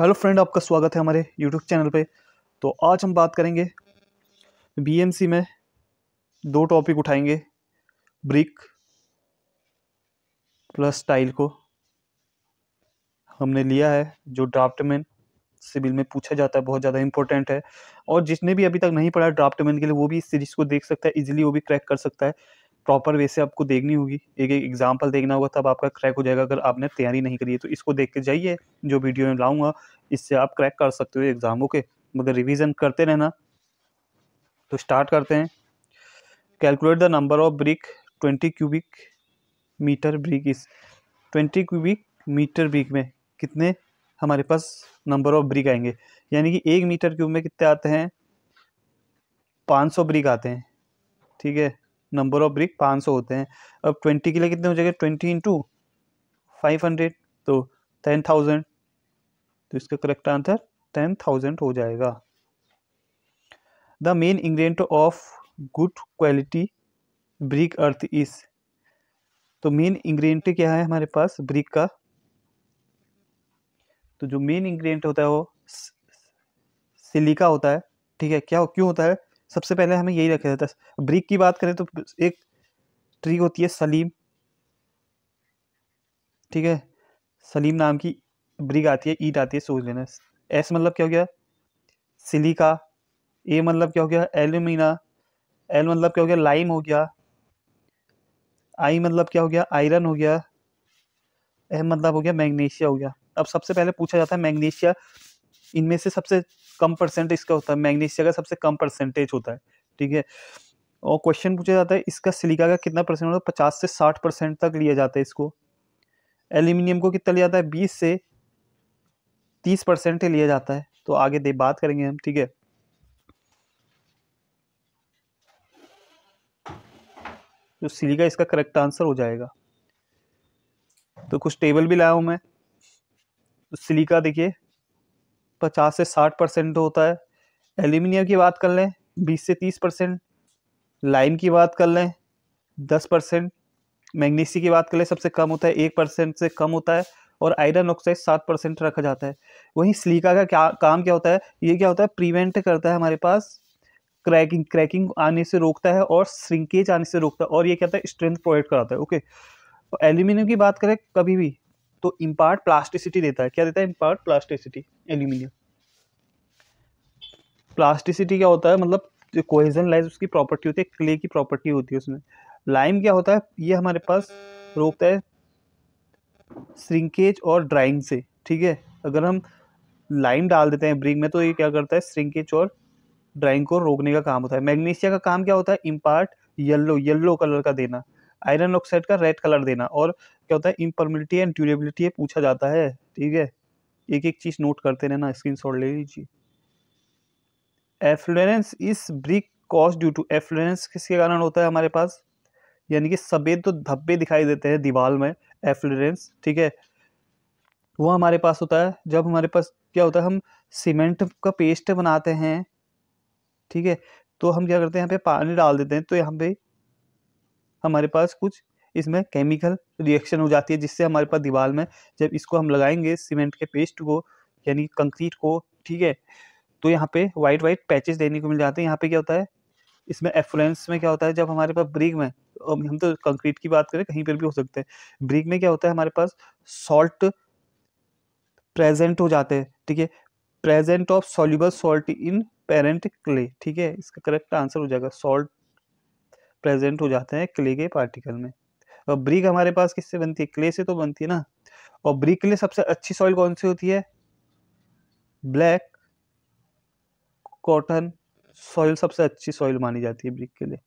Hello friend आपका स्वागत है हमारे यूट्यूब चैनल पे तो आज हम बात करेंगे बीएमसी में दो टॉपिक उठाएंगे ब्रिक प्लस टाइल को हमने लिया है जो ड्राफ्ट मैन सिविल में पूछा जाता है बहुत ज़्यादा इंपॉर्टेंट है और जिसने भी अभी तक नहीं पढ़ा ड्राफ्टमैन के लिए वो भी इस सीरीज़ को देख सकता है इजिली वो भी क्रैक कर सकता है प्रॉपर वे से आपको देखनी होगी एक एक एग्जाम्पल देखना होगा तब आपका क्रैक हो जाएगा अगर आपने तैयारी नहीं करी है तो इसको देख के जाइए जो वीडियो में लाऊंगा इससे आप क्रैक कर सकते हो एग्जाम ओके मगर रिविज़न करते रहना तो स्टार्ट करते हैं calculate the number of brick twenty cubic metre brick इस ट्वेंटी क्यूबिक मीटर ब्रिक में कितने हमारे पास नंबर ऑफ ब्रिक आएंगे यानी कि एक मीटर क्यूब में कितने आते हैं पाँच सौ ब्रिक आते हैं ठीक है नंबर ऑफ ब्रिक पाँच सौ होते हैं अब ट्वेंटी के लिए कितने हो जाएंगे ट्वेंटी इंटू फाइव हंड्रेड तो टेन थाउजेंड तो इसका करेक्ट आंसर टेन थाउजेंड हो जाएगा the main ingredient of good quality brick earth is तो मेन इंग्रेडिएंट क्या है हमारे पास ब्रिक का तो जो मेन इंग्रेडिएंट होता है वो सिलिका होता है ठीक है क्या क्यों होता है सबसे पहले हमें यही रखा जाता है ब्रिक की बात करें तो एक ट्री होती है सलीम ठीक है सलीम नाम की ब्रिक आती है ईट आती है सोच लेना एस मतलब क्या हो गया सिलिका ए मतलब क्या हो गया एल्यूमिना एल मतलब क्या हो गया लाइम हो गया आई मतलब क्या हो गया आयरन हो गया एम मतलब हो गया मैग्नीशिया हो गया अब सबसे पहले पूछा जाता है मैग्नीशिया इनमें से सबसे कम परसेंट इसका होता है मैग्नीशिया का सबसे कम परसेंटेज होता है ठीक है और क्वेश्चन पूछा जाता है इसका सिलिका का कितना परसेंट होता है पचास से साठ परसेंट तक लिया जाता है इसको एल्यूमिनियम को कितना लिया जाता है बीस से तीस परसेंट लिया जाता है तो आगे दे बात करेंगे हम ठीक है जो तो सिलिका इसका करेक्ट आंसर हो जाएगा तो कुछ टेबल भी लाया हूं मैं तो सिलिका देखिए पचास से साठ परसेंट तो होता है एल्यूमिनियम की बात कर लें बीस से तीस परसेंट लाइन की बात कर लें दस परसेंट मैग्नीसी की बात कर लें सबसे कम होता है एक परसेंट से कम होता है और आयरन ऑक्साइड सात परसेंट रखा जाता है वहीं सिलिका का क्या काम क्या होता है ये क्या होता है प्रिवेंट करता है हमारे पास क्रैकिंग क्रैकिंग आने से रोकता है और श्रिंकेज आने से रोकता है और ये क्या होता है स्ट्रेंथ प्रोवाइड कराता है ओके एल्यूमिनियम की बात करें कभी भी तो इम्पार्ट प्लास्टिसिटी देता है क्या देता है इम्पार्ट प्लास्टिसिटी एल्यूमिनियम प्लास्टिसिटी क्या होता है मतलब जो कोहेजन लाइज उसकी प्रॉपर्टी होती है क्ले की प्रॉपर्टी होती है उसमें लाइम क्या होता है ये हमारे पास रोकता है श्रिंकेज और ड्राइंग से ठीक है अगर हम लाइम डाल देते हैं ब्रिंग में तो ये क्या करता है श्रिंकेज और ड्राइंग को रोकने का काम होता है मैग्नीशिया का काम क्या होता है इम्पार्ट येल्लो येल्लो कलर का देना आयरन ऑक्साइड का रेड कलर देना और क्या होता है इम्परमिलिटी एंड ड्यूरेबिलिटी ये पूछा जाता है ठीक है एक एक चीज़ नोट करते रहना स्क्रीन शॉट ले लीजिए एफ्लुएंस इस brick cause due to efflorescence किसके कारण होता है हमारे पास यानी कि सफ़ेद तो धब्बे दिखाई देते हैं दीवार में एफ्लुएंस ठीक है वो हमारे पास होता है जब हमारे पास क्या होता है हम सीमेंट का पेस्ट बनाते हैं ठीक है तो हम क्या करते हैं यहाँ पे पानी डाल देते हैं तो यहाँ पे हमारे पास कुछ इसमें केमिकल रिएक्शन हो जाती है जिससे हमारे पास दीवार में जब इसको हम लगाएंगे सीमेंट के पेस्ट को यानी कंक्रीट को ठीक है तो यहाँ पे वाइट वाइट पैचेस देने को मिल जाते हैं यहाँ पे क्या होता है इसमें एफ्लुएंस में क्या होता है जब हमारे पास ब्रिक में हम तो कंक्रीट की बात करें कहीं पर भी हो सकते हैं ब्रिक में क्या होता है हमारे पास सॉल्ट प्रेजेंट हो जाते हैं ठीक है present of soluble salt in parent clay ठीक है इसका करेक्ट आंसर हो जाएगा सॉल्ट प्रेजेंट हो जाते हैं क्ले के पार्टिकल में और ब्रिक हमारे पास किससे बनती है क्ले से तो बनती है ना और ब्रिक के लिए सबसे अच्छी सॉइल कौन सी होती है ब्लैक कॉटन सॉइल सबसे अच्छी सॉइल मानी जाती है ब्रिक के लिए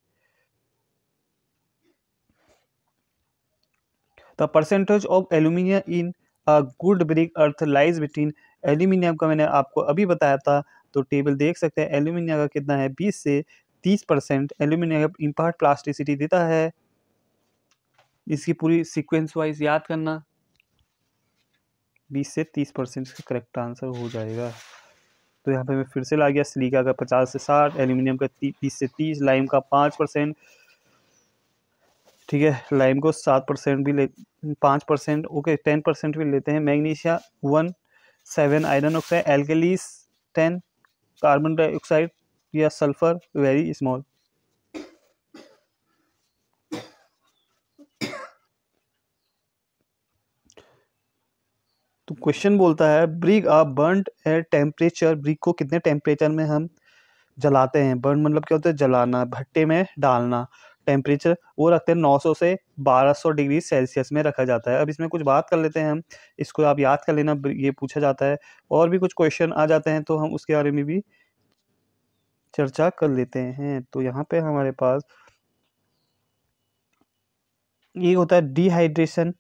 the percentage of aluminium in a good brick earth lies between aluminium का मैंने आपको अभी बताया था तो टेबल देख सकते हैं एल्यूमिनियम का कितना है 20 से तीस परसेंट एल्यूमिनियम इम्पार्ट प्लास्टिसिटी देता है इसकी पूरी सीक्वेंस वाइज याद करना बीस से तीस परसेंट इसका करेक्ट आंसर हो जाएगा तो यहाँ पे मैं फिर से ला गया सिलिका का पचास से साठ एल्यूमिनियम का बीस से तीस लाइम का पाँच परसेंट ठीक है लाइम को सात परसेंट भी ले पाँच परसेंट ओके टेन परसेंट भी लेते हैं magnesia one seven iron oxide alkalies ten carbon dioxide या सल्फर वेरी स्मॉल तो क्वेश्चन बोलता है brick are burn at temperature brick को कितने टेम्परेचर में हम जलाते हैं बर्न मतलब क्या होता है जलाना भट्टे में डालना टेम्परेचर वो रखते हैं 900 से 1200 डिग्री सेल्सियस में रखा जाता है अब इसमें कुछ बात कर लेते हैं हम इसको आप याद कर लेना ये पूछा जाता है और भी कुछ क्वेश्चन आ जाते हैं तो हम उसके बारे में भी चर्चा कर लेते हैं तो यहाँ पे हमारे पास ये होता है डिहाइड्रेशन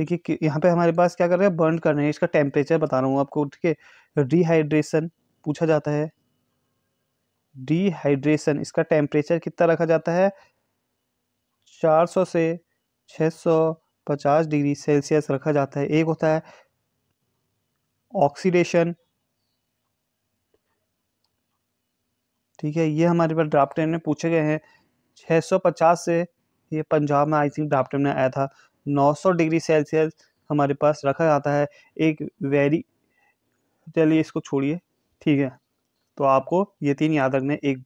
देखिए यहाँ पे हमारे पास क्या कर रहे हैं बर्न कर रहे हैं इसका टेम्परेचर बता रहा हूँ आपको ठीक है डिहाइड्रेशन पूछा जाता है डिहाइड्रेशन इसका टेम्परेचर कितना रखा जाता है 400 से 650 डिग्री सेल्सियस रखा जाता है एक होता है ऑक्सीडेशन ठीक है ये हमारे पास ड्राफ्ट में पूछे गए हैं 650 से ये पंजाब में आई थिंक ड्राफ्ट में आया था 900 डिग्री सेल्सियस हमारे पास रखा जाता है एक वेरी चलिए इसको छोड़िए ठीक है तो आपको ये तीन याद रखने एक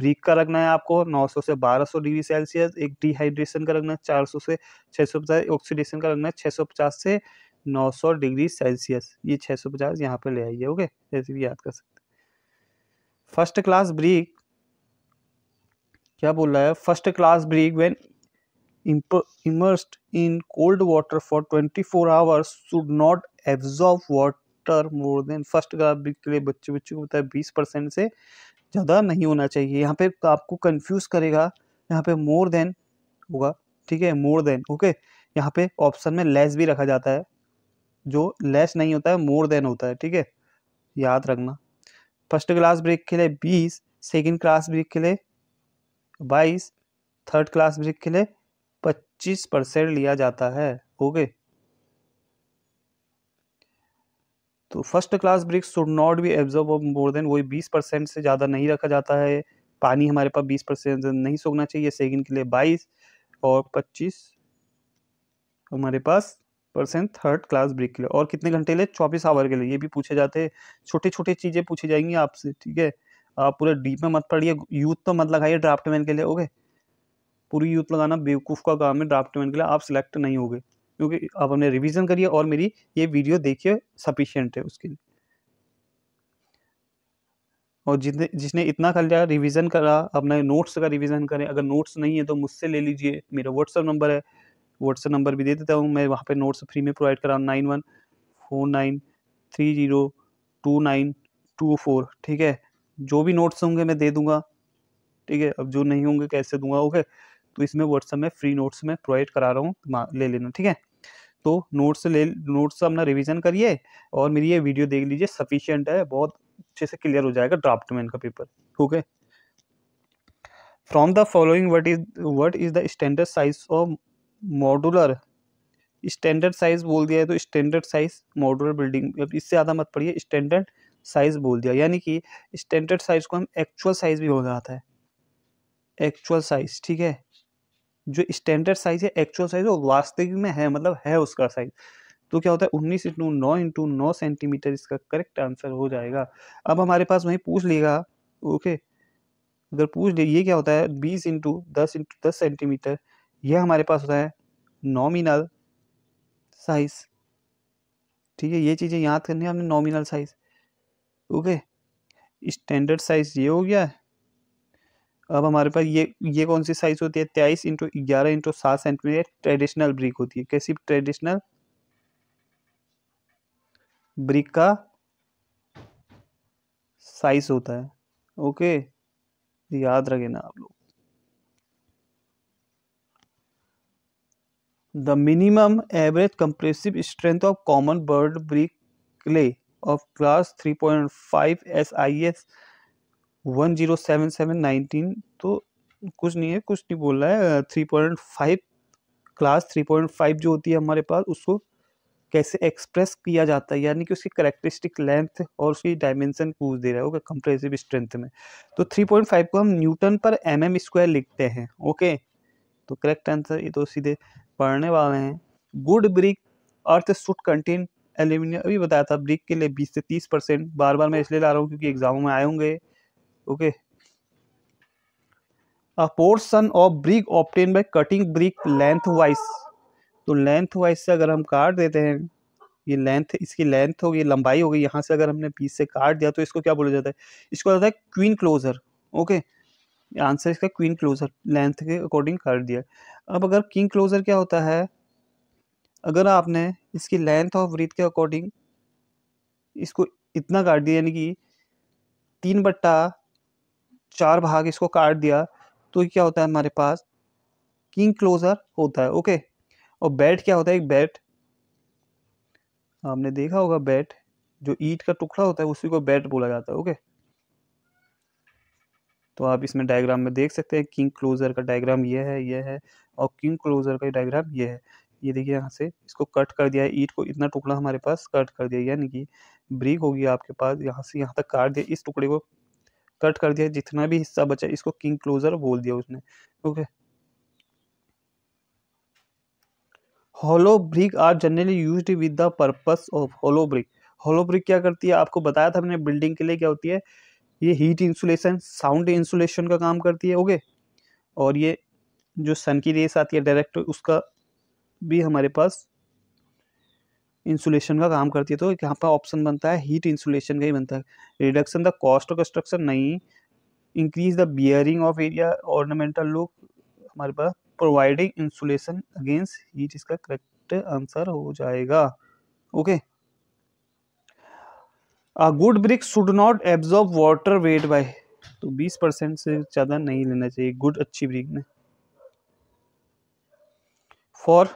ब्रिक का रखना है आपको 900 से 1200 डिग्री सेल्सियस एक डिहाइड्रेशन का रखना है 400 से 650 ऑक्सीडेशन का रखना है 650 से 900 डिग्री सेल्सियस ये 650 सौ पचास यहाँ पर ले आइए ओके जैसे भी याद कर सकते हैं फर्स्ट क्लास ब्रिक क्या बोल रहा है first class brick when in cold water for twenty four hours should not absorb water more than first class brick के लिए बच्चे बच्चों को बताया बीस परसेंट से ज़्यादा नहीं होना चाहिए यहाँ पे आपको कंफ्यूज करेगा यहाँ पे मोर देन होगा ठीक है मोर देन ओके यहाँ पे ऑप्शन में लेस भी रखा जाता है जो लेस नहीं होता है मोर देन होता है ठीक है याद रखना फर्स्ट क्लास ब्रेक के लिए बीस सेकेंड क्लास ब्रेक के लिए बाईस थर्ड क्लास ब्रेक के लिए पच्चीस परसेंट लिया जाता है ओके तो first class brick should not be absorb more than वही बीस परसेंट से ज़्यादा नहीं रखा जाता है पानी हमारे पास बीस परसेंट नहीं सोखना चाहिए सेकेंड के लिए बाईस और पच्चीस हमारे पास परसेंट थर्ड क्लास ब्रेक के लिए और कितने घंटे लिए चौबीस आवर के लिए ये भी पूछे जाते हैं छोटी छोटी चीज़ें पूछी जाएंगी आपसे ठीक है आप पूरा डीप में मत पढ़िए यूथ तो मत लगाइए ड्राफ्टमैन के लिए ओके पूरी यूथ लगाना बेवकूफ़ का काम है ड्राफ्टमैन के लिए आप सिलेक्ट नहीं होगे क्योंकि आप हमने रिविज़न करिए और मेरी ये वीडियो देखिए सफिशियंट है उसके लिए और जिसने जिसने इतना कर लिया रिवीजन करा अपने नोट्स का रिवीजन करें अगर नोट्स नहीं है तो मुझसे ले लीजिए मेरा व्हाट्सअप नंबर है व्हाट्सएप नंबर भी दे देता हूँ मैं वहाँ पर नोट्स फ्री में प्रोवाइड करा nine one four nine three zero two nine two four ठीक है जो भी नोट्स होंगे मैं दे दूंगा ठीक है अब जो नहीं होंगे कैसे दूंगा ओके तो इसमें व्हाट्सअप में फ्री नोट्स में प्रोवाइड करा रहा हूँ ले लेना ठीक है तो नोट्स ले नोट्स अपना रिवीजन करिए और मेरी ये वीडियो देख लीजिए सफिशियंट है बहुत अच्छे से क्लियर हो जाएगा ड्राफ्ट में इनका paper okay from the following what is what is the standard size of modular standard size बोल दिया है तो स्टैंडर्ड साइज़ मॉडुलर बिल्डिंग अब इससे ज़्यादा मत पड़िए स्टैंडर्ड साइज़ बोल दिया यानी कि स्टैंडर्ड साइज़ को हम एक्चुअल साइज़ भी बोल जाता है एक्चुअल साइज़ ठीक है जो स्टैंडर्ड साइज़ है एक्चुअल साइज़ वो वास्तविक में है मतलब है उसका साइज़ तो क्या होता है उन्नीस इंटू नौ इंटू नौ सेंटीमीटर इसका करेक्ट आंसर हो जाएगा अब हमारे पास वहीं पूछ लेगा ओके अगर पूछ ले ये क्या होता है बीस इंटू दस इंटू दस सेंटीमीटर यह हमारे पास होता है नॉमिनल साइज ठीक है ये चीज़ें याद करनी है हमने nominal size okay standard size ये हो गया अब हमारे पास ये ये कौन सी साइज़ होती है तेईस इंटू ग्यारह इंटू सात सेंटीमीटर ट्रेडिशनल ब्रिक होती है कैसी ट्रेडिशनल ब्रिक का साइज़ होता है ओके याद रखे ना आप लोग the minimum average compressive strength of common burnt brick clay of class 3.5 SIS 107719 तो कुछ नहीं है कुछ नहीं बोल रहा है 3.5 क्लास 3.5 जो होती है हमारे पास उसको कैसे एक्सप्रेस किया जाता है यानी कि उसकी करेक्टरिस्टिक लेंथ और उसकी डायमेंशन पूछ दे रहा है ओके कंप्रेसिव स्ट्रेंथ में तो 3.5 को हम Newton per M M square लिखते हैं ओके तो करेक्ट आंसर ये तो सीधे पढ़ने वाले हैं good brick earth should contain aluminium अभी बताया था ब्रिक के लिए 20 से 30 परसेंट बार बार मैं इसलिए ला रहा हूँ क्योंकि एग्जामों में आए होंगे okay a portion of brick obtained by cutting brick lengthwise तो लेंथ वाइज से अगर हम काट देते हैं ये लेंथ इसकी लेंथ होगी लंबाई होगी यहाँ से अगर हमने बीस से काट दिया तो इसको क्या बोला जाता है इसको जाता है queen closer okay okay? Answer इसका क्वीन क्लोजर लेंथ के अकॉर्डिंग कर दिया अब अगर किंग क्लोजर क्या होता है अगर आपने इसकी लेंथ ऑफ ब्रीथ के अकॉर्डिंग इसको इतना काट दिया यानी कि तीन बट्टा चार भाग इसको काट दिया तो क्या होता है हमारे पास किंग क्लोजर होता है ओके और बैट क्या होता है एक बैट आपने देखा होगा बैट जो ईट का टुकड़ा होता है उसी को बैट बोला जाता है ओके तो आप इसमें डायग्राम में देख सकते हैं किंग क्लोज़र का डायग्राम ये है ये है और किंग क्लोज़र का डायग्राम ये है ये देखिए यहाँ से इसको कट कर दिया है ईट को इतना टुकड़ा हमारे पास कट कर दिया यानी कि ब्रिक होगी आपके पास यहाँ से यहाँ तक काट दिया इस टुकड़े को कट कर दिया जितना भी हिस्सा बचा इसको किंग क्लोज़र बोल दिया उसने okay hollow brick are generally use with the purpose of hollow brick hollow brick क्या करती है आपको बताया था मैंने बिल्डिंग के लिए क्या होती है ये हीट इंसुलेशन साउंड इंसुलेशन का काम करती है ओके और ये जो सन की रेस आती है डायरेक्ट उसका भी हमारे पास इंसुलेशन का काम करती है तो यहाँ पर ऑप्शन बनता है हीट इंसुलेशन का ही बनता है reduction the cost of construction नहीं increase the bearing of area ornamental look हमारे पास प्रोवाइडिंग इंसुलेशन अगेंस्ट हीट इसका करेक्ट आंसर हो जाएगा okay okay? Good brick should not absorb water weight by तो 20 परसेंट से ज़्यादा नहीं लेना चाहिए गुड अच्छी ब्रिक में फॉर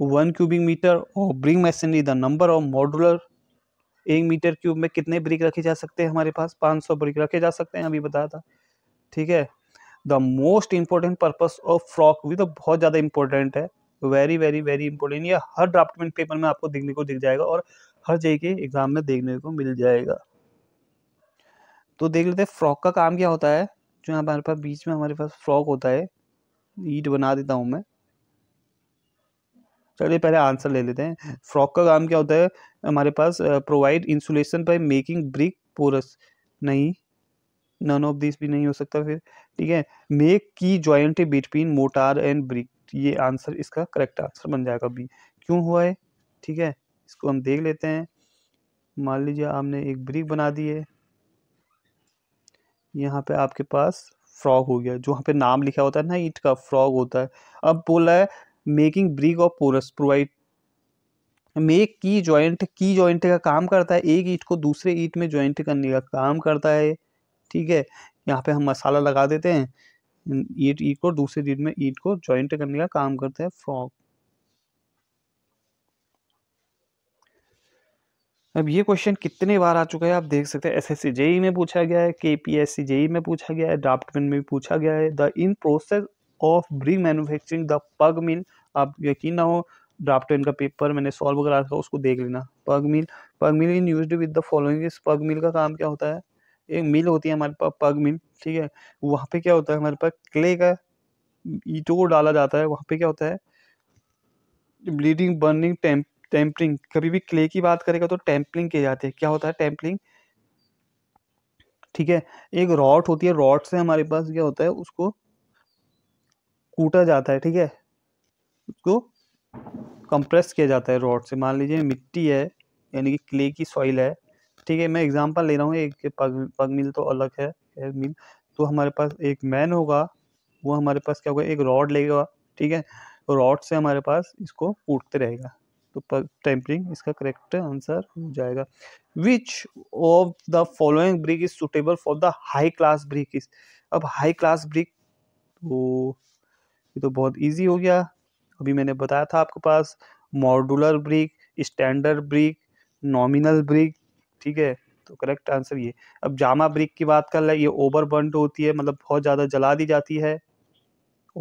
वन क्यूबिक मीटर और brick masonry the number of modular एक मीटर क्यूब में कितने ब्रिक रखे जा सकते हैं हमारे पास 500 ब्रिक रखे जा सकते हैं अभी बताया था ठीक है the most important purpose of frog भी तो बहुत ज़्यादा इंपॉर्टेंट है वेरी वेरी वेरी इंपॉर्टेंट ये हर ड्राफ्टमेंट पेपर में आपको देखने को दिख जाएगा और हर जगह के एग्ज़ाम में देखने को मिल जाएगा तो देख लेते हैं फ्रॉक का काम क्या होता है जो हमारे पास बीच में हमारे पास फ्रॉक होता है ईट बना देता हूँ मैं चलिए पहले आंसर ले लेते हैं फ्रॉक का काम क्या होता है हमारे पास provide insulation by making brick porous नहीं नन ऑफ दिस भी नहीं हो सकता फिर ठीक है make key joint between mortar and brick ये आंसर इसका करेक्ट आंसर बन जाएगा बी क्यों हुआ है ठीक है इसको हम देख लेते हैं मान लीजिए आपने एक ब्रिक बना दी है यहाँ पे आपके पास फ्रॉग हो गया जो वहाँ पे नाम लिखा होता है ना ईट का फ्रॉग होता है अब बोला है making brick of porous provide make key joint key joint का काम करता है एक ईट को दूसरे ईट में जॉइंट करने का काम करता है ठीक है यहाँ पे हम मसाला लगा देते हैं ईट ईट को दूसरे ईट में ईट को जॉइंट करने का काम करता है फ्रॉग अब ये क्वेश्चन कितने बार आ चुका है आप देख सकते हैं एस एस जेई में पूछा गया है के पी एस सी जेई में पूछा गया है ड्राफ्टमैन में भी पूछा गया है the in process of brick manufacturing the pug mill आप यकीन ना हो ड्राफ्टमैन का पेपर मैंने सॉल्व करा था उसको देख लेना pug mill pug mill in use with the following pug mill का काम क्या होता है एक मिल होती है हमारे पास पग मिल ठीक है वहाँ पे क्या होता है हमारे पास क्ले का ईटो को डाला जाता है वहाँ पे क्या होता है ब्लीडिंग बर्निंग टेम्प टेम्पलिंग कभी भी क्ले की बात करेगा तो टैंपलिंग किए जाते हैं क्या होता है टैंपलिंग ठीक है एक रॉट होती है रॉट से हमारे पास क्या होता है उसको कूटा जाता है ठीक है उसको कंप्रेस किया जाता है रॉड से मान लीजिए मिट्टी है यानी कि क्ले की सॉइल है ठीक है मैं एग्जांपल ले रहा हूँ एक पग पग मिल तो अलग है मिल तो हमारे पास एक मैन होगा वो हमारे पास क्या होगा एक रॉड लेगा ठीक है रॉड से हमारे पास इसको कूटते रहेगा तो टेम्परिंग इसका करेक्ट आंसर हो जाएगा which of the following brick is suitable for the high class brick is अब हाई क्लास ब्रिक तो ये तो बहुत इजी हो गया अभी मैंने बताया था आपके पास modular brick standard brick nominal brick ठीक है तो करेक्ट आंसर ये अब जामा ब्रिक की बात कर लें ये ओवर बंड होती है मतलब बहुत ज़्यादा जला दी जाती है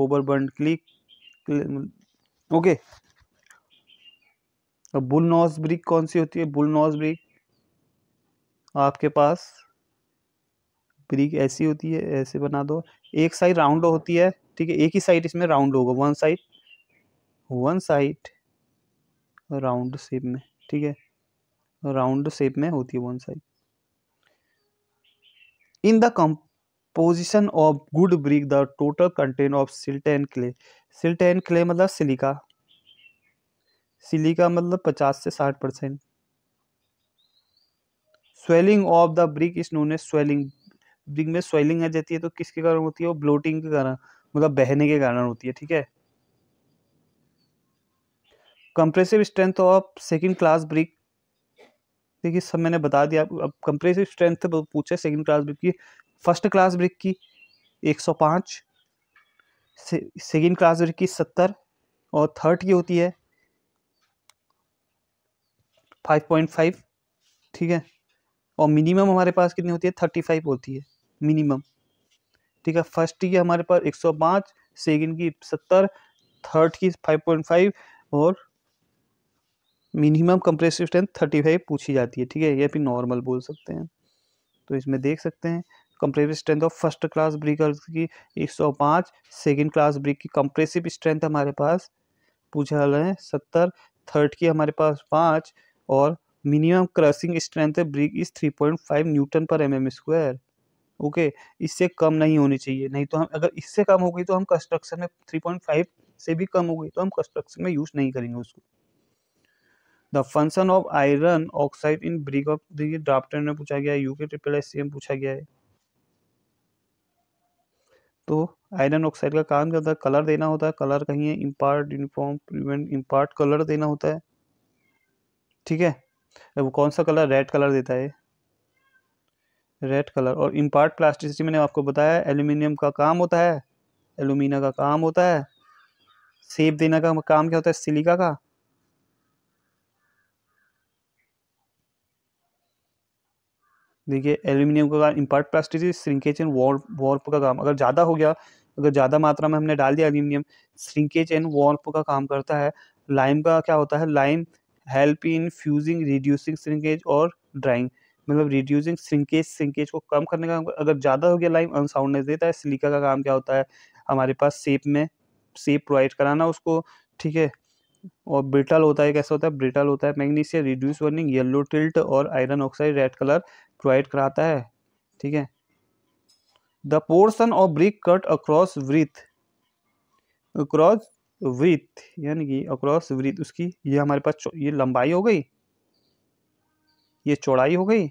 ओवर बंड क्लिक ओके और बुल ब्रिक कौन सी होती है बुल ब्रिक आपके पास ब्रिक ऐसी होती है ऐसे बना दो एक साइड राउंड होती है ठीक है एक ही साइड इसमें राउंड होगा one side one side round shape में ठीक है राउंड शेप में होती है one side in the composition of good brick the total content of silt and clay silt and clay मतलब सिलिका सिली का मतलब पचास से साठ percent swelling of the brick is known as swelling brick में स्वेलिंग आ जाती है तो किसके कारण होती है वो ब्लोटिंग के कारण मतलब बहने के कारण होती है ठीक है compressive strength of second class brick देखिए सब मैंने बता दिया अब कंप्रेसिव स्ट्रेंथ पूछे सेकेंड क्लास ब्रिक की फर्स्ट क्लास ब्रिक की 105 सेकेंड क्लास ब्रिक की 70 और थर्ड की होती है फाइव पॉइंट फाइव ठीक है और मिनिमम हमारे पास कितनी होती है थर्टी फाइव होती है मिनिमम ठीक है फर्स्ट की हमारे पास एक सौ पाँच सेकेंड की सत्तर थर्ड की फाइव पॉइंट फाइव और minimum compressive strength thirty five पूछी जाती है ठीक है यह भी नॉर्मल बोल सकते हैं तो इसमें देख सकते हैं compressive strength of first class bricks की एक सौ पाँच सेकेंड क्लास ब्रिक की कंप्रेसिव स्ट्रेंथ हमारे पास पूछा है सत्तर थर्ड की हमारे पास पाँच और minimum crushing strength brick is three point five newton per M M square okay इससे कम नहीं होनी चाहिए नहीं तो हम अगर इससे कम हो गई तो हम कंस्ट्रक्शन में थ्री पॉइंट फाइव से भी कम हो गई तो हम कंस्ट्रक्शन में यूज नहीं करेंगे उसको the function of iron oxide in brick of देखिए ड्राफ्ट में पूछा गया है UK triple S C M पूछा गया है तो आयरन ऑक्साइड का काम क्या होता है कलर देना होता है कलर कहीं impart uniform prevent impart colour देना होता है ठीक है वो कौन सा कलर रेड कलर देता है रेड कलर और इम्पार्ट प्लास्टिसिटी मैंने आपको बताया एल्यूमिनियम का काम होता है एलुमिना का काम होता है सेब देना का काम क्या होता है सिलिका का देखिए एल्यूमिनियम का impart plasticity shrinkage and warp का काम अगर ज़्यादा हो गया अगर ज़्यादा मात्रा में हमने डाल दिया एल्यूमिनियम श्रिंकेज एंड वॉर्प का काम करता है लाइम का क्या होता है lime help in fusing reducing shrinkage और ड्राइंग मतलब रिड्यूसिंग श्रिंकेज श्रिंकेज को कम करने का अगर ज़्यादा हो गया लाइम अनसाउंडनेस देता है सिलिका का काम क्या होता है हमारे पास सेप में सेप प्रोवाइड कराना उसको ठीक है और ब्रिटल होता है कैसा होता है ब्रिटल होता है magnesium reduce burning yellow tint और iron oxide red colour provide कराता है ठीक है the portion of brick cut across width across width यानी कि अक्रॉस वृत्त उसकी ये हमारे पास ये लंबाई हो गई ये चौड़ाई हो गई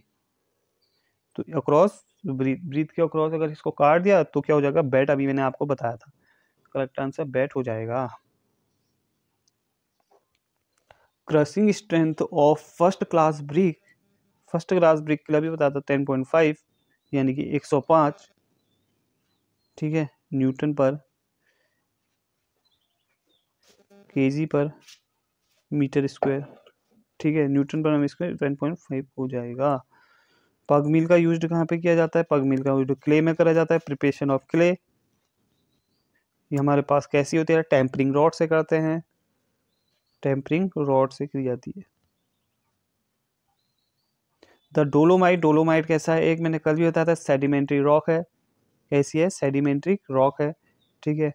तो अक्रॉस वृत्त के अक्रॉस अगर इसको काट दिया तो क्या हो जाएगा बैट अभी मैंने आपको बताया था करेक्ट आंसर बैट हो जाएगा crushing strength of first class brick first class brick के लिए भी बताया था टेन पॉइंट फाइव यानी कि एक सौ पाँच ठीक है न्यूटन पर के पर मीटर स्क्वायर ठीक है न्यूटन पर हम स्क्वायर टेन पॉइंट फाइव हो जाएगा पग का यूज कहाँ पे किया जाता है पग का यूज क्ले में करा जाता है प्रिपेशन ऑफ क्ले ये हमारे पास कैसी होती है टेम्परिंग रॉड से करते हैं टेम्परिंग रॉड से की जाती है द डोलोमाइट डोलोमाइट कैसा है एक मैंने कल भी बताया था सेडिमेंट्री रॉक है कैसी है सेडिमेंट्री रॉक है ठीक है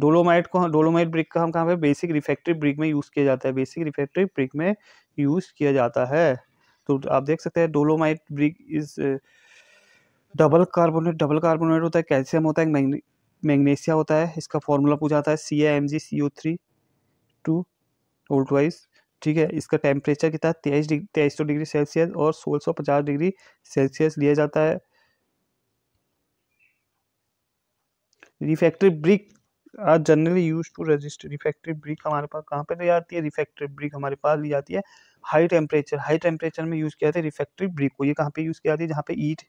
डोलोमाइट को डोलोमाइट ब्रिक का हम कहाँ पे बेसिक रिफेक्टिव ब्रिक में यूज़ किया जाता है बेसिक रिफेक्टिव ब्रिक में यूज़ किया जाता है तो आप देख सकते हैं dolomite brick is double carbonate double carbonate होता है कैल्शियम होता है मैग्नीशिया मैग्नेशिया होता है इसका फॉर्मूला पूछा जाता है C M G C O three two ओल्ट वाइज ठीक है इसका टेम्परेचर कितना है तेईस डिग्री तेईस सौ डिग्री सेल्सियस और सोलह सौ पचास डिग्री सेल्सियस लिया जाता है refractory brick are generally use to register refractory brick हमारे पास कहाँ पे ले जाती है रिफेक्टिव ब्रिक हमारे पास ली जाती है हाई टेम्परेचर हाई टेम्परेचर में यूज़ किया जाता है रिफेक्टिव ब्रिक को ये कहाँ पे यूज़ किया जाती है जहाँ पे ईट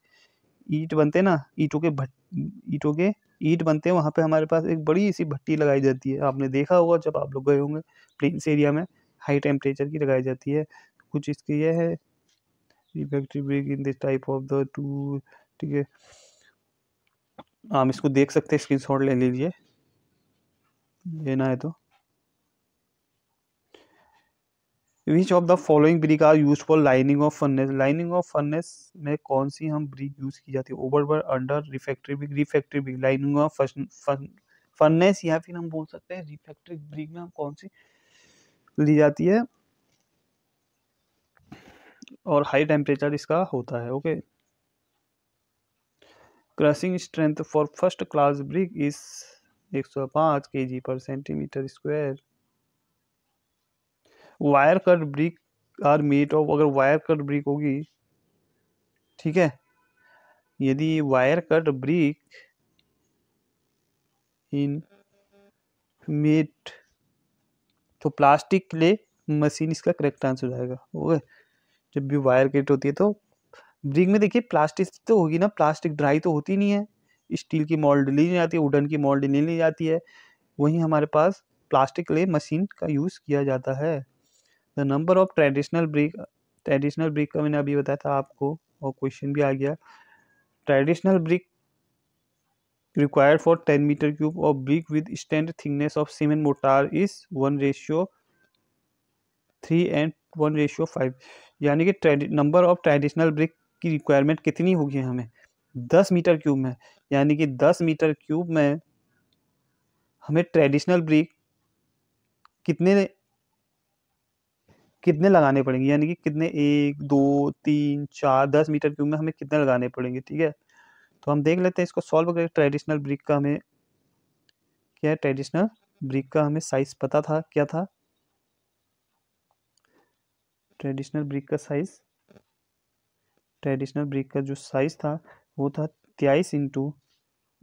ईट बनते हैं ना ईटों के भट ईटों के ईट बनते हैं वहाँ पे हमारे पास एक बड़ी सी भट्टी लगाई जाती है आपने देखा होगा जब आप लोग गए होंगे प्लेन्स एरिया में हाई टेम्परेचर की लगाई जाती है कुछ इसके ये है refractory brick in this type of the two ठीक है हम इसको देख सकते हैं स्क्रीन शॉट ले लीजिए लेना है तो which of the following brick are use for lining of furnace lining of furnace में कौन सी हम ब्रिक यूज की जाती है ओवर वर under refractory brick refractory brick lining of furnace या फिर हम बोल सकते हैं रिफेक्ट्री ब्रिक में हम कौन सी ली जाती है और हाई टेम्परेचर इसका होता है okay crushing strength for first class brick is एक सौ पाँच K G per centimetre square wire cut brick are made of अगर वायर कट ब्रिक होगी ठीक है यदि वायर कट ब्रिक इन मेट तो प्लास्टिक के लिए मशीन इसका करेक्ट आंसर हो आएगा ओके जब भी वायर कट होती है तो ब्रिक में देखिए प्लास्टिक तो होगी ना प्लास्टिक ड्राई तो होती नहीं है स्टील की मोल्ड ली नहीं जाती है वुडन की मोल्ड नहीं जाती है वहीं हमारे पास प्लास्टिक ले मशीन का यूज़ किया जाता है the number of traditional brick traditional brick का मैंने अभी बताया था आपको और क्वेश्चन भी आ गया traditional brick required for ten metre cube और brick with stand thickness of cement mortar is one ratio three and one ratio five यानी कि नंबर ऑफ ट्रेडिशनल ब्रिक की रिक्वायरमेंट कितनी होगी हमें दस मीटर क्यूब में यानी कि दस मीटर क्यूब में हमें ट्रेडिशनल ब्रिक कितने कितने लगाने पड़ेंगे यानी कि कितने एक दो तीन चार दस मीटर क्यूब में हमें कितने लगाने पड़ेंगे ठीक है तो हम देख लेते हैं इसको सॉल्व करके ट्रेडिशनल ब्रिक का हमें क्या ट्रेडिशनल ब्रिक का हमें साइज पता था क्या था ट्रेडिशनल ब्रिक का साइज ट्रेडिशनल ब्रिक का जो साइज था वो था तेईस into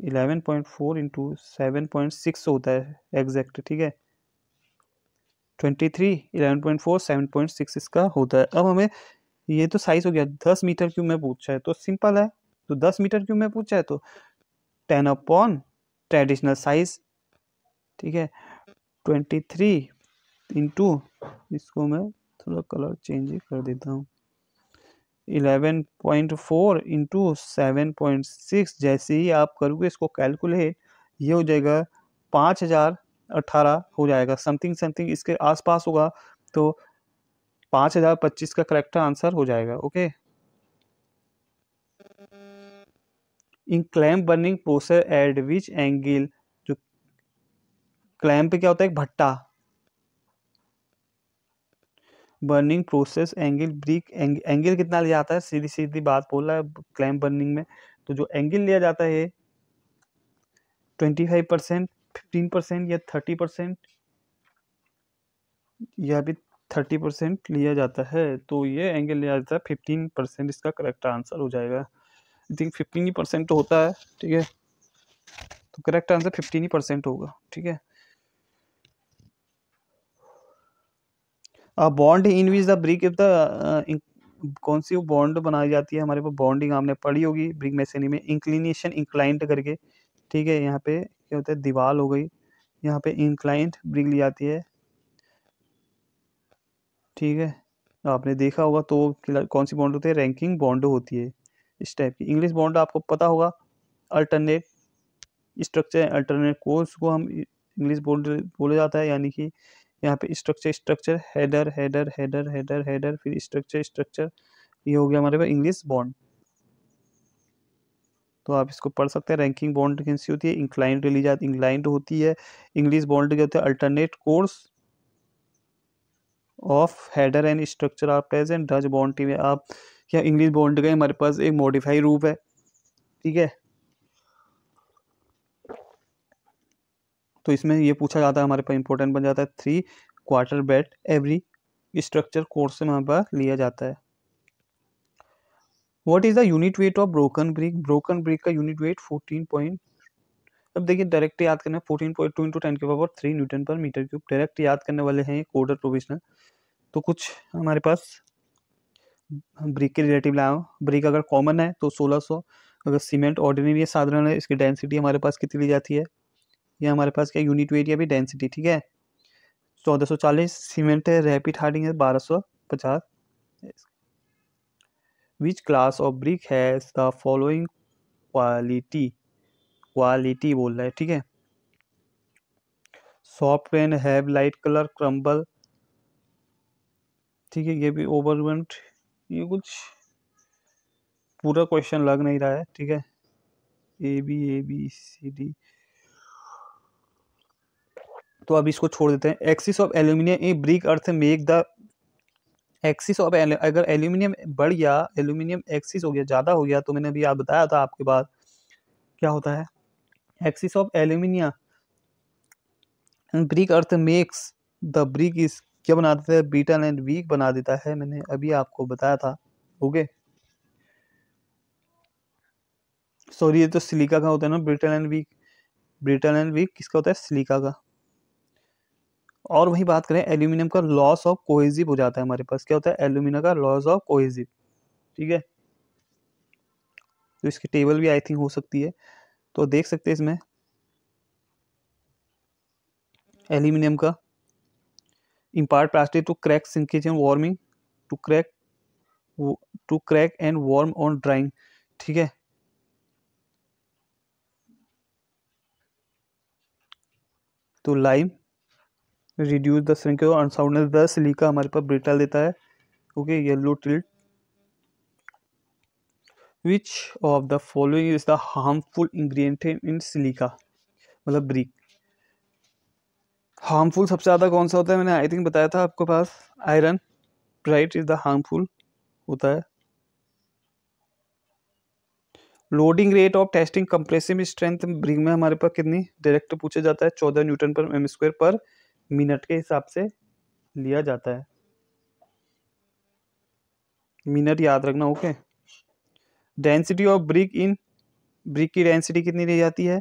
eleven point four into seven point six होता है एग्जैक्ट ठीक है twenty three eleven point four seven point six इसका होता है अब हमें ये तो साइज हो गया दस मीटर क्यों में पूछा है तो सिंपल है तो दस मीटर क्यों में पूछा है तो टेन अपॉन ट्रेडिशनल साइज ठीक है ट्वेंटी थ्री इंटू इसको मैं थोड़ा कलर चेंज कर देता हूँ 11.4 इंटू सेवन पॉइंट सिक्स जैसे ही आप करोगे इसको कैलकुलेट ये हो जाएगा पाँच हज़ार अट्ठारह हो जाएगा समथिंग समथिंग इसके आसपास होगा तो पाँच हज़ार पच्चीस का करेक्ट आंसर हो जाएगा okay in clamp burning process at which angle जो क्लैम्प क्या होता है एक भट्टा burning process angle brick angle कितना लिया जाता है सीधी सीधी बात बोल रहा है क्लैम बर्निंग में तो जो एंगल लिया जाता है twenty five percent fifteen percent या थर्टी परसेंट यह भी थर्टी परसेंट लिया जाता है तो ये एंगल लिया जाता है फिफ्टीन परसेंट इसका करेक्ट आंसर हो जाएगा आई थिंक फिफ्टीन ही परसेंट तो होता है ठीक है तो करेक्ट आंसर फिफ्टीन ही परसेंट होगा ठीक है bond in which the brick if the कौन सी बॉन्ड बनाई जाती है हमारे पास बॉन्डिंग आपने पढ़ी होगी ब्रिक मैसेनी में इंक्लिनेशन इंक्लाइंट करके ठीक है यहाँ पे क्या होता है दीवार हो गई यहाँ पे इंक्लाइंट ब्रिक ली जाती है ठीक है आपने देखा होगा तो कौन सी बॉन्ड होती है रैंकिंग बॉन्ड होती है इस टाइप की इंग्लिश बॉन्ड आपको पता होगा अल्टरनेट स्ट्रक्चर अल्टरनेट कोर्स को हम इंग्लिश बोल बोला जाता है यानी कि यहाँ पे structure structure header header header header header फिर स्ट्रक्चर स्ट्रक्चर ये हो गया हमारे पास इंग्लिश बॉन्ड तो आप इसको पढ़ सकते हैं रैंकिंग बॉन्ड कैसी होती है इंक्लाइंड ली जाती इंक्लाइंड होती है इंग्लिश बॉन्ड क्या होते हैं alternate course of header and structure are present Dutch bond में आप या इंग्लिश बॉन्ड का हमारे पास एक मॉडिफाई रूप है ठीक है तो इसमें ये पूछा जाता है हमारे पास इंपॉर्टेंट बन जाता है three quarter bat every structure course से वहाँ पर लिया जाता है what is the unit weight of broken brick broken brick का यूनिट वेट फोर्टीन पॉइंट अब देखिए डायरेक्ट याद करना fourteen point two into ten के power three newton per metre cube direct याद करने वाले हैं कोडर प्रोविजनल तो कुछ हमारे पास ब्रिक के रिलेटिव लाओ ब्रिक अगर कॉमन है तो सोलह सौ अगर सीमेंट ऑर्डिनरी साधारण है इसकी डेंसिटी हमारे पास कितनी ली जाती है ये हमारे पास क्या यूनिट या भी डेंसिटी ठीक है चौदह सौ चालीस सीमेंट है रैपिड हार्डिंग है बारह सौ पचास which class of brick has the following quality quality बोल रहा है ठीक है soft and have light colour crumble ठीक है ये भी ओवरवेंट ये कुछ पूरा क्वेश्चन लग नहीं रहा है ठीक है A B A B C D तो अब इसको छोड़ देते हैं excess of aluminium in brick earth make the excess of अगर एल्यूमिनियम बढ़ गया एल्यूमिनियम एक्सिस हो गया ज़्यादा हो गया तो मैंने अभी आप बताया था आपके पास क्या होता है excess of aluminium in brick earth makes the brick is क्या बना देता है बीटन एंड वीक बना देता है मैंने अभी आपको बताया था ओके सॉरी ये तो सिलिका का होता है ना brittle and weak brittle and weak किसका होता है सिलिका का और वहीं बात करें एल्यूमिनियम का लॉस ऑफ कोहेजिव हो जाता है हमारे पास क्या होता है एल्यूमिनियम का लॉस ऑफ कोहेजिव ठीक है तो इसकी टेबल भी आई थिंक हो सकती है तो देख सकते हैं इसमें एल्यूमिनियम का impart plastic to crack sinkage and warming to crack to crack and warm on drying ठीक है तो lime reduce the shrink and soundness the silica हमारे पास ब्रिटल देता है okay yellow tilt which of the following is the harmful ingredient in silica मतलब brick harmful सबसे ज़्यादा कौन सा होता है मैंने आई थिंक बताया था आपके पास iron bright is the harmful होता है loading rate of testing compressive strength brick में हमारे पास कितनी डायरेक्ट पूछा जाता है चौदह न्यूटन पर एम स्क्वायर पर मिनट के हिसाब से लिया जाता है मिनट याद रखना ओके डेंसिटी ऑफ ब्रिक इन ब्रिक की डेंसिटी कितनी ली जाती है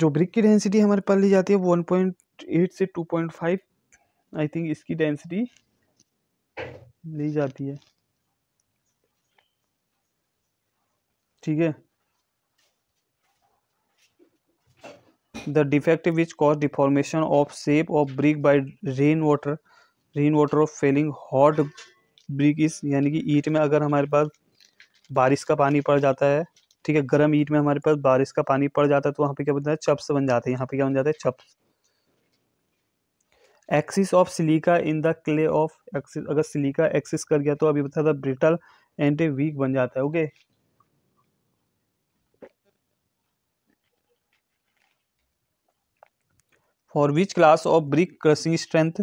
जो ब्रिक की डेंसिटी हमारे पास ली जाती है वन पॉइंट एट से two point five I think इसकी डेंसिटी ली जाती है ठीक है the defect which cause deformation of shape of brick by rain water rain water of falling hot brick is यानी कि ईट में अगर हमारे पास बारिश का पानी पड़ जाता है ठीक है गर्म ईट में हमारे पास बारिश का पानी पड़ जाता है तो वहाँ पे क्या बनता है चप्स बन जाते हैं यहाँ पे क्या बन जाता है चप्स excess of silica in the clay of excess अगर सिलिका एक्सिस कर गया तो अभी बता था ब्रिटल एंड वीक बन जाता है okay for which class of brick crushing strength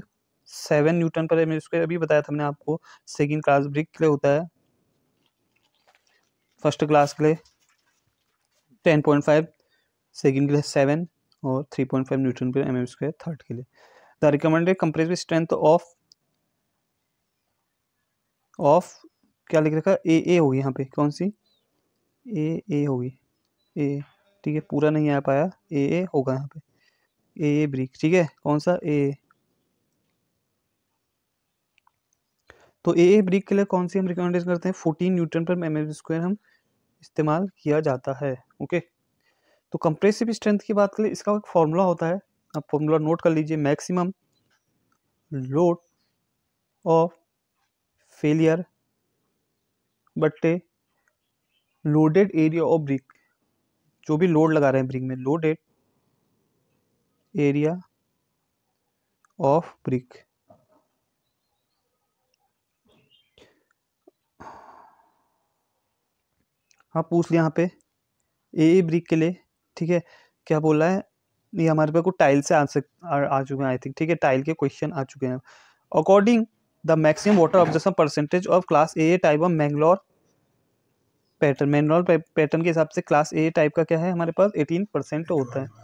seven newton per m square अभी बताया था मैंने आपको सेकेंड क्लास ब्रिक के लिए होता है फर्स्ट क्लास के लिए टेन पॉइंट फाइव सेकेंड के लिए सेवन और three point five newton per m square third के लिए the recommended compressive strength of of क्या लिख रखा ए ए होगी यहाँ पे कौन सी ए ए होगी ए ठीक है पूरा नहीं आ पाया ए ए होगा यहाँ पे ए ए ब्रिक ठीक है कौन सा ए ए तो ए ए ब्रिक के लिए कौन सी हम रिकमेंडेशन करते हैं fourteen newton per M M square हम इस्तेमाल किया जाता है ओके तो कंप्रेसिव स्ट्रेंथ की बात करें इसका एक फॉर्मूला होता है आप फॉर्मूला नोट कर लीजिए मैक्सिमम लोड ऑफ फेलियर बट्टे लोडेड एरिया ऑफ ब्रिक जो भी लोड लगा रहे हैं ब्रिक में लोडेड एरिया ऑफ ब्रिक हाँ पूछ लिया यहाँ पे ए ब्रिक के लिए ठीक है क्या बोला है ये हमारे पास को टाइल से आंसर आ, आ चुके हैं आई थिंक ठीक है टाइल के क्वेश्चन आ चुके हैं according the maximum water observation percentage of class A type of Mangalore pattern Mangalore pattern के हिसाब से क्लास ए टाइप का क्या है हमारे पास एटीन परसेंट होता है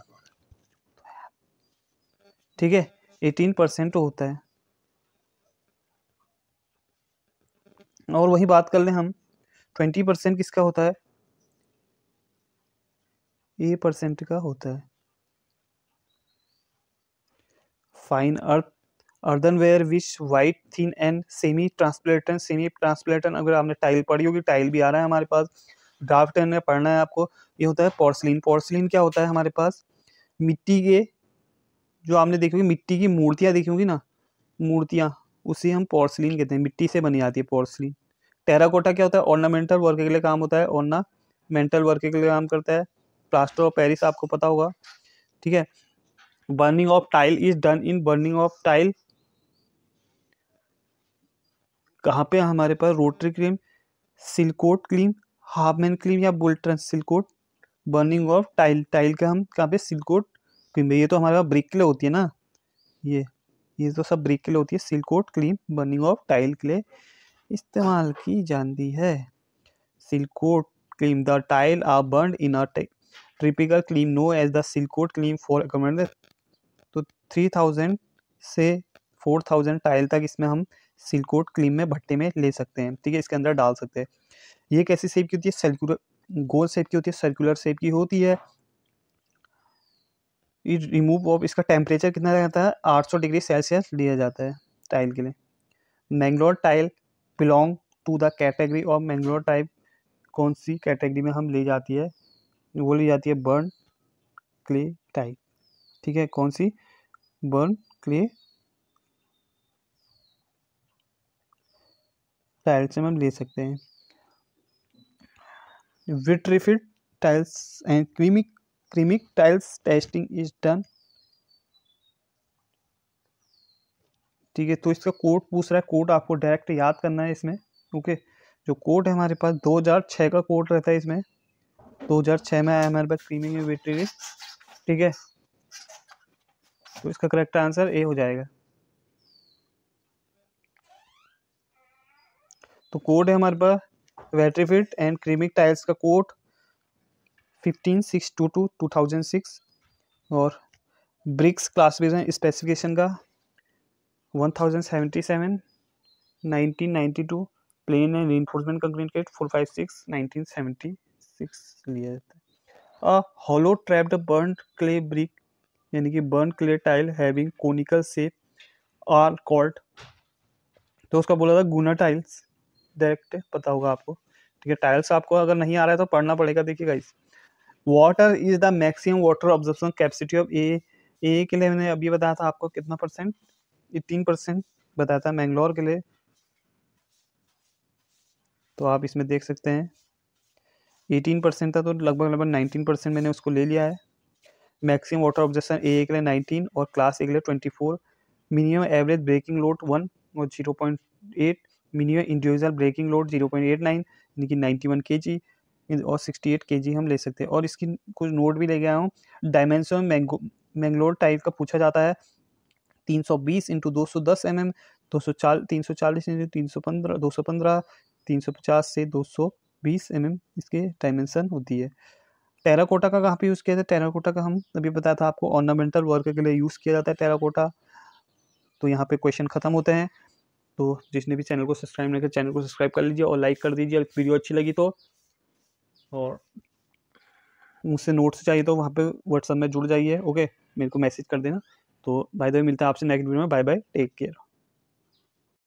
ठीक है एटीन परसेंट तो होता है और वही बात कर लें हम ट्वेंटी परसेंट किसका होता है ए परसेंट का होता है fine earth ware which white thin and semi translucent semi translucent अगर आपने टाइल पढ़ी होगी टाइल भी आ रहा है हमारे पास ड्राफ्ट में पढ़ना है आपको ये होता है पोर्सलिन पोर्सलिन क्या होता है हमारे पास मिट्टी के जो आपने देखी होगी मिट्टी की मूर्तियाँ देखी होंगी ना मूर्तियाँ उसे हम पोर्सलिन कहते हैं मिट्टी से बनी जाती है पोर्सलिन टेराकोटा क्या होता है ऑर्नामेंटल वर्क के लिए काम होता है ऑर्नामेंटल वर्क के लिए काम करता है प्लास्टर ऑफ पेरिस आपको पता होगा ठीक है burning of tile is done in burning of tile कहाँ पे हमारे पास रोटरी क्रीम सिल्कोट क्रीम हाफ मैन क्रीम या बुलट्रन सिल्कोट बर्निंग ऑफ टाइल टाइल का हम कहाँ पे सिल्कोट क्रीम ये तो हमारे पास ब्रिक के लिए होती है ना ये ये तो सब ब्रिक क्ले होती है सिलकोट क्रीम बर्निंग ऑफ टाइल के लिए इस्तेमाल की जाती है सिलकोट kiln the tile are burn in a typical kiln known as the सिलकोट क्रीम फॉर तो थ्री थाउजेंड से फोर थाउजेंड टाइल तक इसमें हम सिलकोट क्रीम में भट्टे में ले सकते हैं ठीक है इसके अंदर डाल सकते हैं ये कैसी सेप की होती है सर्कुलर गोल सेप की होती है सर्कुलर सेप की होती है रिमूव ऑफ इसका टेम्परेचर कितना रहता है सौ डिग्री सेल्सियस लिया जाता है टाइल के लिए Mangalore tile belong to the category of Mangalore type कौन सी कैटेगरी में हम ले जाती है वो ली जाती है बर्न क्ले टाइप ठीक है कौन सी बर्न क्ले टाइल्स में हम ले सकते हैं vitrified tiles and ceramic ceramic tiles testing is done ठीक है तो इसका कोड पूछ रहा है कोड आपको डायरेक्ट याद करना है इसमें ओके जो कोड है हमारे पास 2006 का कोड रहता है इसमें 2006 में आया हमारे पास क्रीमिंग वेटरी ठीक है तो इसका करेक्ट आंसर ए हो जाएगा तो कोड है हमारे पास वेटरीफिट एंड क्रीमिक टाइल्स का code fifteen six two two two thousand six और ब्रिक्स क्लास स्पेसिफिकेशन का one thousand seventy seven nineteen ninety two plain and reinforcement का concrete four five six nineteen seventy six लिया जाता है hollow trapped burn clay brick यानी कि burn clay tile having conical shape are called तो उसका बोला था गुना टाइल्स डायरेक्ट पता होगा आपको ठीक है टाइल्स आपको अगर नहीं आ रहा है तो पढ़ना पड़ेगा देखिए guys water is the maximum water observation capacity of A A के लिए मैंने अभी बताया था आपको कितना परसेंट एटीन तीन परसेंट बताया था मैंगलोर के लिए तो आप इसमें देख सकते हैं एटीन परसेंट था तो लगभग लगभग नाइनटीन परसेंट मैंने उसको ले लिया है मैक्सिमम वाटर ऑब्जेक्शन ए के लिए नाइनटीन और क्लास ए के लिए twenty four minimum average breaking load one और zero point eight minimum individual breaking load zero point eight nine यानी कि नाइन्टी वन के जी और 68 जी हम ले सकते हैं और इसकी कुछ नोट भी ले गया हूँ डायमेंशन मैंगो मैंगलोर टाइप का पूछा जाता है 320 इंटू दो सौ दस एम mm, एम दो सौ चाल तीन सौ चालीस इंटू तीन सौ पंद्रह दो सौ पंद्रह तीन सौ पचास से दो सौ बीस एम mm एम इसके डायमेंशन होती है टेराकोटा का कहाँ पे यूज़ किया जाता है टेराकोटा का हम अभी बताया था आपको ऑर्नामेंटल वर्क के लिए यूज़ किया जाता है टेराकोटा तो यहाँ पे क्वेश्चन खत्म होते हैं तो जिसने भी चैनल को सब्सक्राइब नहीं किया चैनल को सब्सक्राइब कर लीजिए और लाइक कर दीजिए वीडियो अच्छी लगी तो और मुझसे नोट्स चाहिए तो वहाँ पे व्हाट्सअप में जुड़ जाइए ओके मेरे को मैसेज कर देना तो भाई दो मिलता है आपसे नेक्स्ट वीडियो में बाय बाय टेक केयर